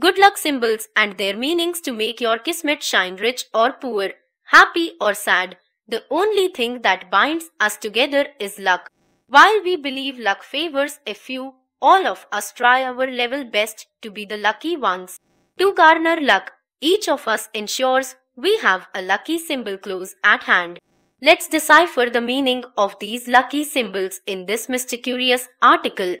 good luck symbols and their meanings to make your kismet shine rich or poor, happy or sad. The only thing that binds us together is luck. While we believe luck favors a few, all of us try our level best to be the lucky ones. To garner luck, each of us ensures we have a lucky symbol close at hand. Let's decipher the meaning of these lucky symbols in this mysterious article.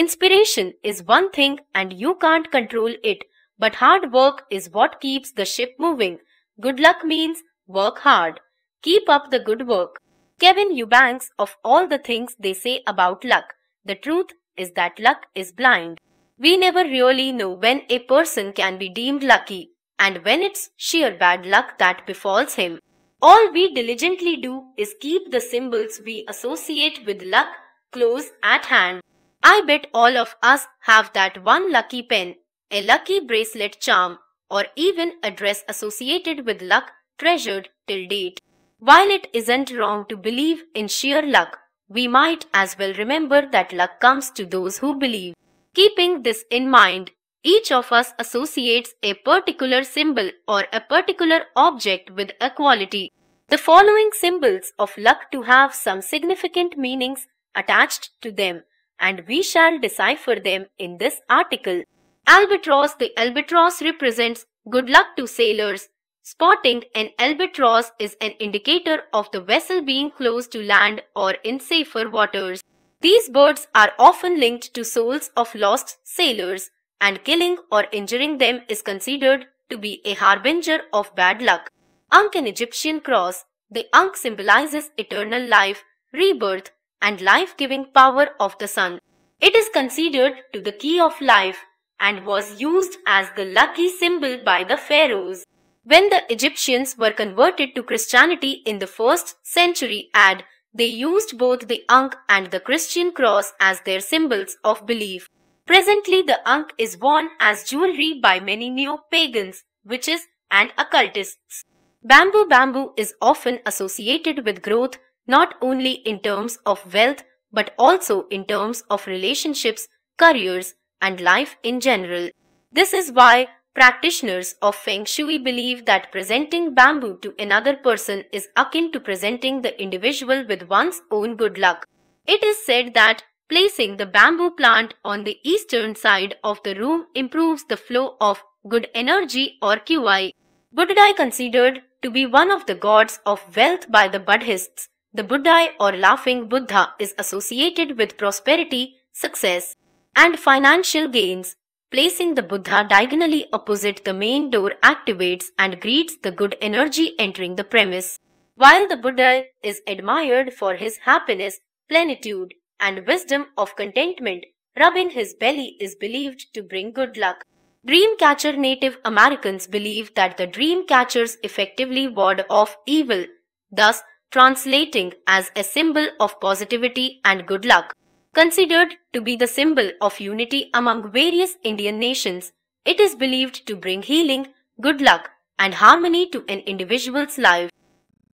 Inspiration is one thing and you can't control it, but hard work is what keeps the ship moving. Good luck means work hard. Keep up the good work. Kevin Eubanks of all the things they say about luck, the truth is that luck is blind. We never really know when a person can be deemed lucky and when it's sheer bad luck that befalls him. All we diligently do is keep the symbols we associate with luck close at hand. I bet all of us have that one lucky pen, a lucky bracelet charm, or even a dress associated with luck treasured till date. While it isn't wrong to believe in sheer luck, we might as well remember that luck comes to those who believe. Keeping this in mind, each of us associates a particular symbol or a particular object with a quality. The following symbols of luck to have some significant meanings attached to them and we shall decipher them in this article. Albatross The albatross represents good luck to sailors. Spotting an albatross is an indicator of the vessel being close to land or in safer waters. These birds are often linked to souls of lost sailors, and killing or injuring them is considered to be a harbinger of bad luck. Ankh an Egyptian cross. The Ankh symbolizes eternal life, rebirth, and life-giving power of the sun. It is considered to the key of life and was used as the lucky symbol by the pharaohs. When the Egyptians were converted to Christianity in the first century AD, they used both the Ankh and the Christian cross as their symbols of belief. Presently, the Ankh is worn as jewelry by many neo-pagans, witches and occultists. Bamboo bamboo is often associated with growth, not only in terms of wealth but also in terms of relationships, careers, and life in general. This is why practitioners of Feng Shui believe that presenting bamboo to another person is akin to presenting the individual with one's own good luck. It is said that placing the bamboo plant on the eastern side of the room improves the flow of good energy or QI. Budai considered to be one of the gods of wealth by the Buddhists. The Buddha or laughing Buddha is associated with prosperity, success, and financial gains. Placing the Buddha diagonally opposite the main door activates and greets the good energy entering the premise. While the Buddha is admired for his happiness, plenitude, and wisdom of contentment, rubbing his belly is believed to bring good luck. Dreamcatcher Native Americans believe that the dreamcatchers effectively ward off evil. Thus, translating as a symbol of positivity and good luck. Considered to be the symbol of unity among various Indian nations, it is believed to bring healing, good luck, and harmony to an individual's life.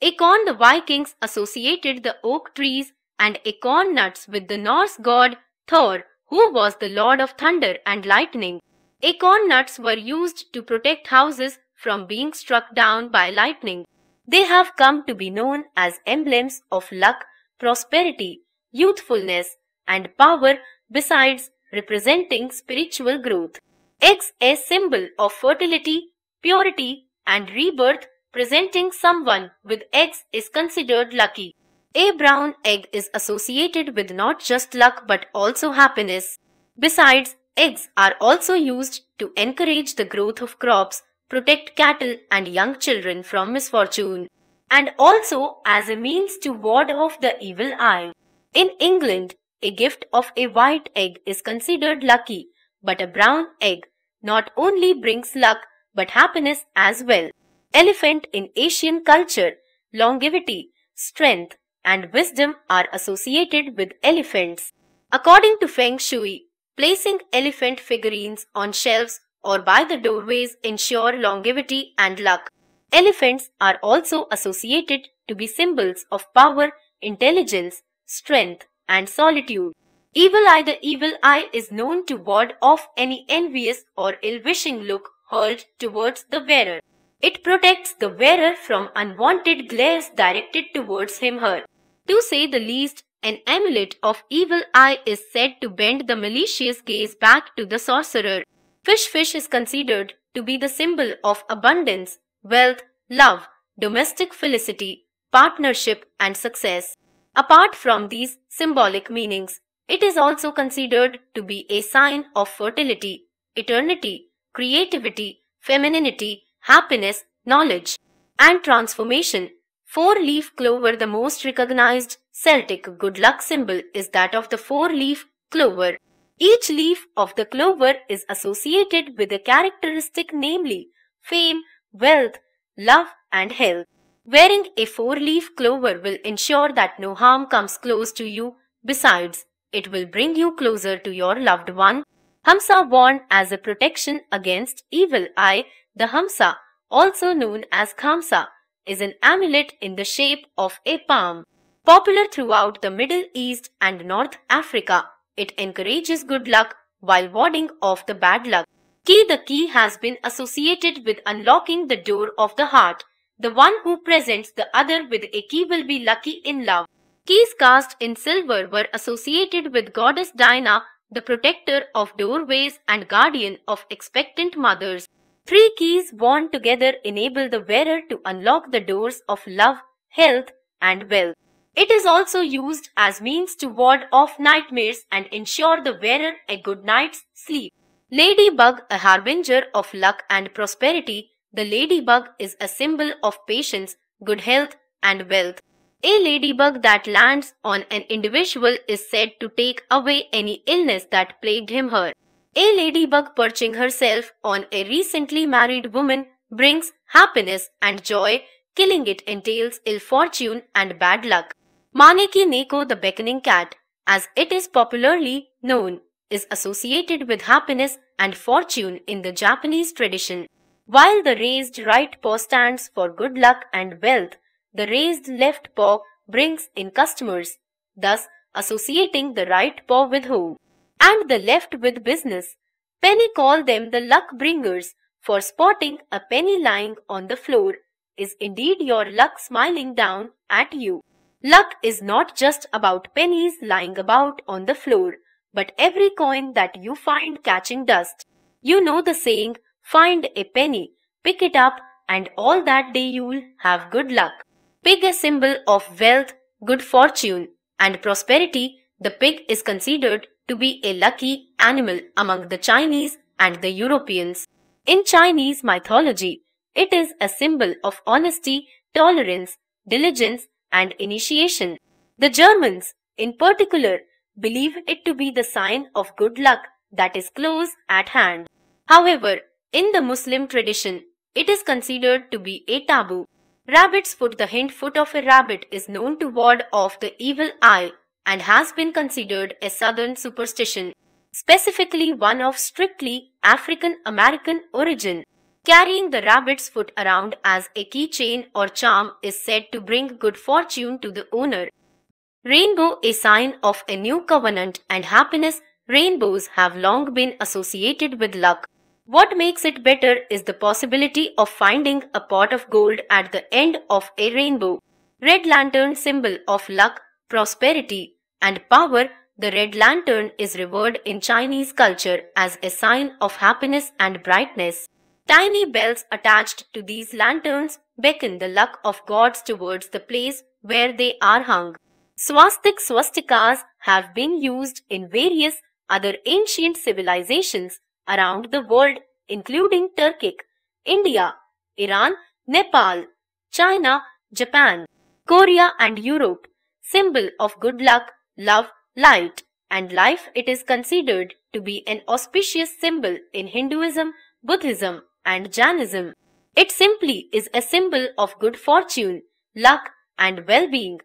Acorn the Vikings associated the oak trees and acorn nuts with the Norse god Thor, who was the lord of thunder and lightning. Acorn nuts were used to protect houses from being struck down by lightning. They have come to be known as emblems of luck, prosperity, youthfulness, and power besides representing spiritual growth. X is symbol of fertility, purity, and rebirth presenting someone with eggs is considered lucky. A brown egg is associated with not just luck but also happiness. Besides, eggs are also used to encourage the growth of crops, protect cattle and young children from misfortune, and also as a means to ward off the evil eye. In England, a gift of a white egg is considered lucky, but a brown egg not only brings luck but happiness as well. Elephant in Asian culture, longevity, strength, and wisdom are associated with elephants. According to Feng Shui, placing elephant figurines on shelves or by the doorways ensure longevity and luck. Elephants are also associated to be symbols of power, intelligence, strength and solitude. Evil Eye The evil eye is known to ward off any envious or ill-wishing look hurled towards the wearer. It protects the wearer from unwanted glares directed towards him her. To say the least, an amulet of evil eye is said to bend the malicious gaze back to the sorcerer. Fish fish is considered to be the symbol of abundance, wealth, love, domestic felicity, partnership and success. Apart from these symbolic meanings, it is also considered to be a sign of fertility, eternity, creativity, femininity, happiness, knowledge, and transformation. Four-leaf clover the most recognized Celtic good luck symbol is that of the four-leaf clover. Each leaf of the clover is associated with a characteristic namely fame, wealth, love and health. Wearing a four-leaf clover will ensure that no harm comes close to you. Besides, it will bring you closer to your loved one. Hamsa worn as a protection against evil eye. The hamsa, also known as khamsa, is an amulet in the shape of a palm, popular throughout the Middle East and North Africa. It encourages good luck while warding off the bad luck. Key The key has been associated with unlocking the door of the heart. The one who presents the other with a key will be lucky in love. Keys cast in silver were associated with goddess Diana, the protector of doorways and guardian of expectant mothers. Three keys worn together enable the wearer to unlock the doors of love, health, and wealth. It is also used as means to ward off nightmares and ensure the wearer a good night's sleep. Ladybug, a harbinger of luck and prosperity, the ladybug is a symbol of patience, good health and wealth. A ladybug that lands on an individual is said to take away any illness that plagued him her. A ladybug perching herself on a recently married woman brings happiness and joy, killing it entails ill fortune and bad luck. Maneki Neko the beckoning cat, as it is popularly known, is associated with happiness and fortune in the Japanese tradition. While the raised right paw stands for good luck and wealth, the raised left paw brings in customers, thus associating the right paw with home and the left with business. Penny called them the luck bringers for spotting a penny lying on the floor is indeed your luck smiling down at you. Luck is not just about pennies lying about on the floor, but every coin that you find catching dust. You know the saying, find a penny, pick it up, and all that day you'll have good luck. Pig a symbol of wealth, good fortune, and prosperity, the pig is considered to be a lucky animal among the Chinese and the Europeans. In Chinese mythology, it is a symbol of honesty, tolerance, diligence, and initiation. The Germans, in particular, believe it to be the sign of good luck that is close at hand. However, in the Muslim tradition, it is considered to be a taboo. Rabbit's foot, the hind foot of a rabbit, is known to ward off the evil eye and has been considered a southern superstition, specifically one of strictly African American origin. Carrying the rabbit's foot around as a keychain or charm is said to bring good fortune to the owner. Rainbow a sign of a new covenant and happiness. Rainbows have long been associated with luck. What makes it better is the possibility of finding a pot of gold at the end of a rainbow. Red lantern symbol of luck, prosperity and power, the red lantern is revered in Chinese culture as a sign of happiness and brightness. Tiny bells attached to these lanterns beckon the luck of gods towards the place where they are hung. Swastik swastikas have been used in various other ancient civilizations around the world including Turkic, India, Iran, Nepal, China, Japan, Korea and Europe. Symbol of good luck, love, light and life it is considered to be an auspicious symbol in Hinduism, Buddhism and Jainism. It simply is a symbol of good fortune, luck, and well-being.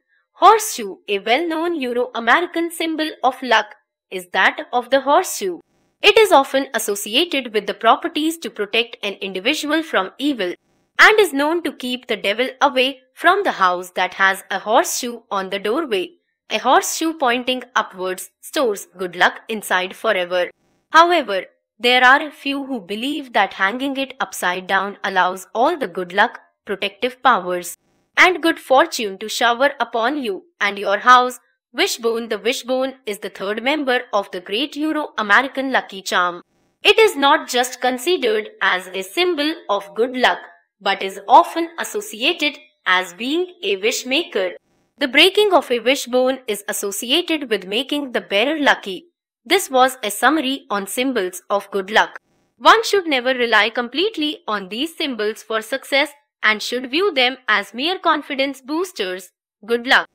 Horseshoe, a well-known Euro-American symbol of luck, is that of the horseshoe. It is often associated with the properties to protect an individual from evil and is known to keep the devil away from the house that has a horseshoe on the doorway. A horseshoe pointing upwards stores good luck inside forever. However, there are a few who believe that hanging it upside down allows all the good luck, protective powers, and good fortune to shower upon you and your house. Wishbone The wishbone is the third member of the great Euro-American lucky charm. It is not just considered as a symbol of good luck, but is often associated as being a wish maker. The breaking of a wishbone is associated with making the bearer lucky this was a summary on symbols of good luck. One should never rely completely on these symbols for success and should view them as mere confidence boosters. Good luck.